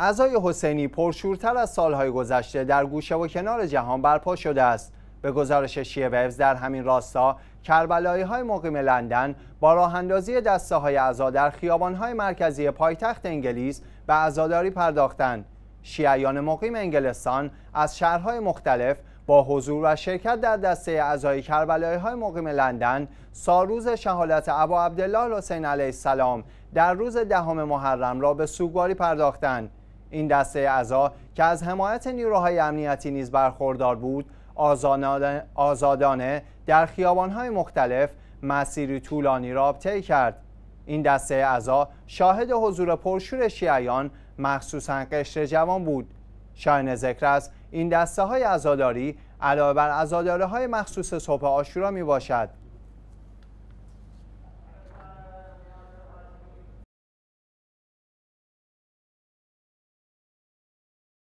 اعضای حسینی پرشورتر از سالهای گذشته در گوشه و کنار جهان برپا شده است به گزارش ویوز در همین راستا کربلایی های مقیم لندن با راه اندازی دسته های اعضا در خیابان های مرکزی پایتخت انگلیس به عزاداری پرداختند شیعیان مقیم انگلستان از شهرهای مختلف با حضور و شرکت در دسته اعضای کربلایی های مقیم لندن ساروز شهادت ابا عبدالله حسین علیه السلام در روز دهم محرم را به سوگواری پرداختند این دسته اعضا که از حمایت نیروهای امنیتی نیز برخوردار بود آزادانه در خیابانهای مختلف مسیری طولانی را طی کرد این دسته اعضا شاهد حضور پرشور شیعیان مخصوصا قشر جوان بود شاین ذکر است این دسته های عزاداری علاوه بر عزاداره های مخصوص صبح آشورا می باشد